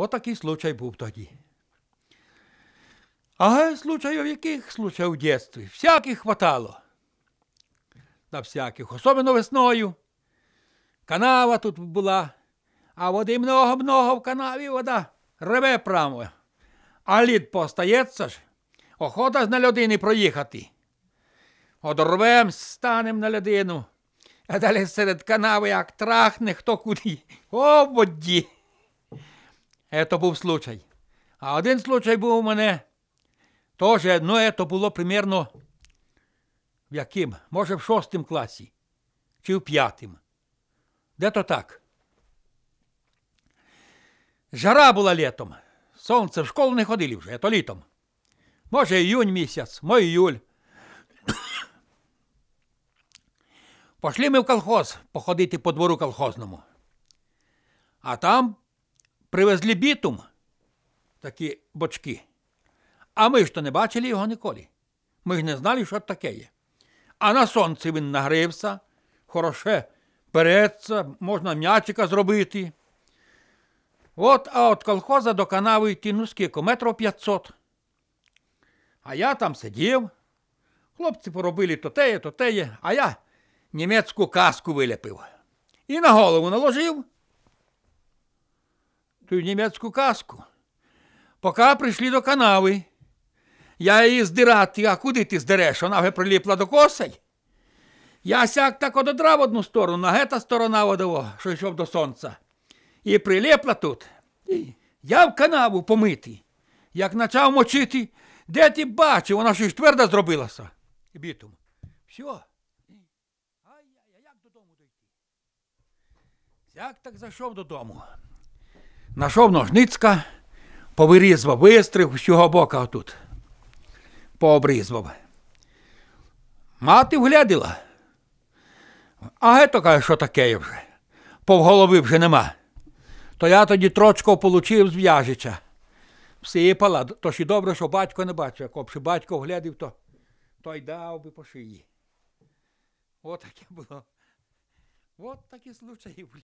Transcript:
Отакий случай був тоді. А случаїв яких случаїв в дитинстві? Всяких хватало. Та всяких, особливо весною. Канава тут була, а води много-много в канаві вода реве прямо. А лід постається ж, охота ж на людини проїхати. Одорвем, станем на людину, а далі серед канави, як трахне, хто куди. О, воді! то був случай. А один случай був у мене теж, ну, це було примерно в яким? Може, в шостому класі чи в п'ятому. Де то так? Жара була літом. Сонце в школу не ходили вже, то літом. Може, іюнь місяць, мой іюль. Пошли ми в колхоз походити по двору колхозному. А там привезли бітум, такі бочки. А ми ж то не бачили його ніколи. Ми ж не знали, що таке є. А на сонці він нагрився, хороше переться, можна м'ячика зробити. От, а от колхоза до канави йти, ну скільки, метрів 500. А я там сидів. Хлопці поробили то теє, то теє, а я німецьку каску вилепив. І на голову наложив, тую німецьку казку. Поки прийшли до канави, я її здирати, а куди ти здереш? Вона вже приліпла до косей. Я сяк так ододрав одну сторону, а гета сторона водово, що йшов до сонця. І приліпла тут. І Я в канаву помити, Як почав мочити, де ти бачив, вона ж тверда зробилася. Бітум. Все. Ай, а як додому дойти? Як так зайшов додому? Нашов ножницька, повирізав вистриг усього бока отут, пообрізав. Мати вгляділа. А гето каже, що таке вже. Повголови вже нема. То я тоді трочко получив з в'яжича. Всипала, то і добре, що батько не бачив, як обши батько вглядів, то той дав би по шиї. Отаке було. От такі случаї були.